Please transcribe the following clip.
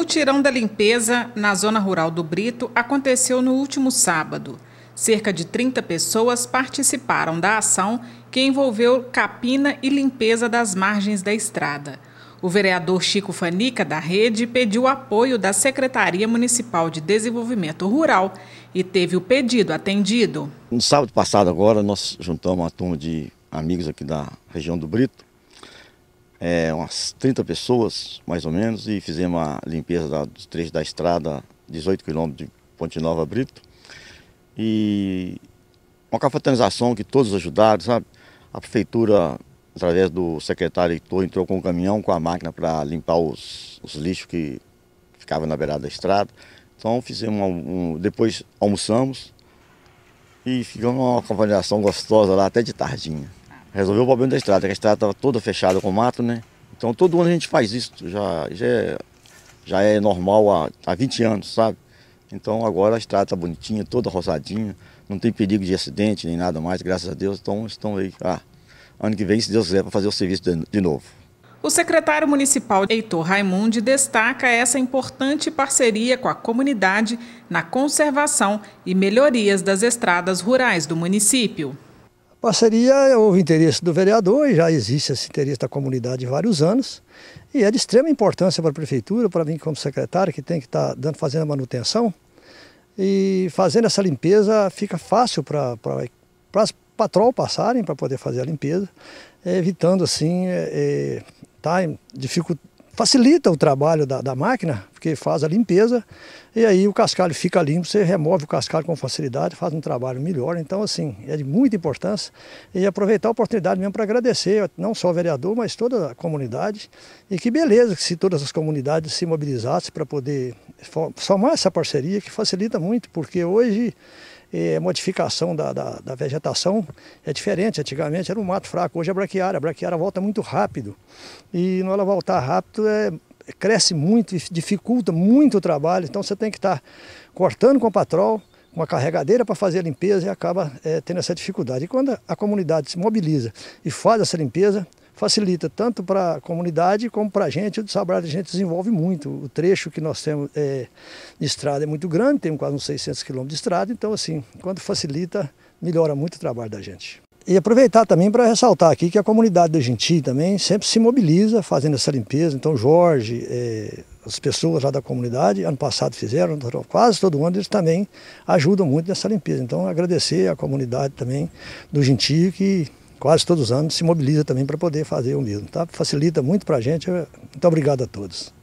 mutirão da limpeza na zona rural do Brito aconteceu no último sábado. Cerca de 30 pessoas participaram da ação que envolveu capina e limpeza das margens da estrada. O vereador Chico Fanica, da rede, pediu apoio da Secretaria Municipal de Desenvolvimento Rural e teve o pedido atendido. No sábado passado, agora, nós juntamos uma turma de amigos aqui da região do Brito é, umas 30 pessoas, mais ou menos, e fizemos a limpeza da, dos trechos da estrada, 18 quilômetros de Ponte Nova Brito. E uma cafetanização que todos ajudaram, sabe? A prefeitura, através do secretário Heitor, entrou com um caminhão, com a máquina para limpar os, os lixos que ficavam na beirada da estrada. Então fizemos um, um depois almoçamos e ficamos uma cafetanização gostosa lá até de tardinha resolveu o problema da estrada, que a estrada estava toda fechada com mato, né? Então todo ano a gente faz isso, já, já, é, já é normal há, há 20 anos, sabe? Então agora a estrada está bonitinha, toda roçadinha, não tem perigo de acidente nem nada mais, graças a Deus. Então estão aí. Ah, ano que vem, se Deus quiser, para fazer o serviço de novo. O secretário municipal Heitor Raimundi destaca essa importante parceria com a comunidade na conservação e melhorias das estradas rurais do município. Parceria, houve interesse do vereador e já existe esse interesse da comunidade há vários anos. E é de extrema importância para a prefeitura, para mim como secretário, que tem que estar tá dando, fazendo a manutenção. E fazendo essa limpeza fica fácil para as patrol passarem para poder fazer a limpeza, é evitando assim, é, é tá, dificultando facilita o trabalho da, da, máquina, porque faz a limpeza e aí o cascalho fica limpo, você remove o cascalho com facilidade, faz um trabalho melhor. Então, assim, é de muita importância e aproveitar a oportunidade mesmo para agradecer não só o vereador, mas toda a comunidade. E que beleza que se todas as comunidades se mobilizassem para poder somar essa parceria, que facilita muito, porque hoje e é, modificação da, da, da, vegetação é diferente. Antigamente era um mato fraco, hoje é braquiária. A braquiária volta muito rápido. E não ela voltar rápido é, cresce muito, dificulta muito o trabalho. Então você tem que estar tá cortando com a patrol, uma carregadeira para fazer a limpeza e acaba é, tendo essa dificuldade. E quando a comunidade se mobiliza e faz essa limpeza, facilita tanto para a comunidade como para a gente. O trabalho Sabrada a gente desenvolve muito. O trecho que nós temos é, de estrada é muito grande, temos quase uns 600 quilômetros de estrada, então assim, quando facilita, melhora muito o trabalho da gente. E aproveitar também para ressaltar aqui que a comunidade do Gentil também sempre se mobiliza fazendo essa limpeza. Então, Jorge, é, as pessoas lá da comunidade, ano passado fizeram, quase todo ano, eles também ajudam muito nessa limpeza. Então, agradecer à comunidade também do Gentil que quase todos os anos se mobiliza também para poder fazer o mesmo. Tá? Facilita muito para a gente. É, muito obrigado a todos.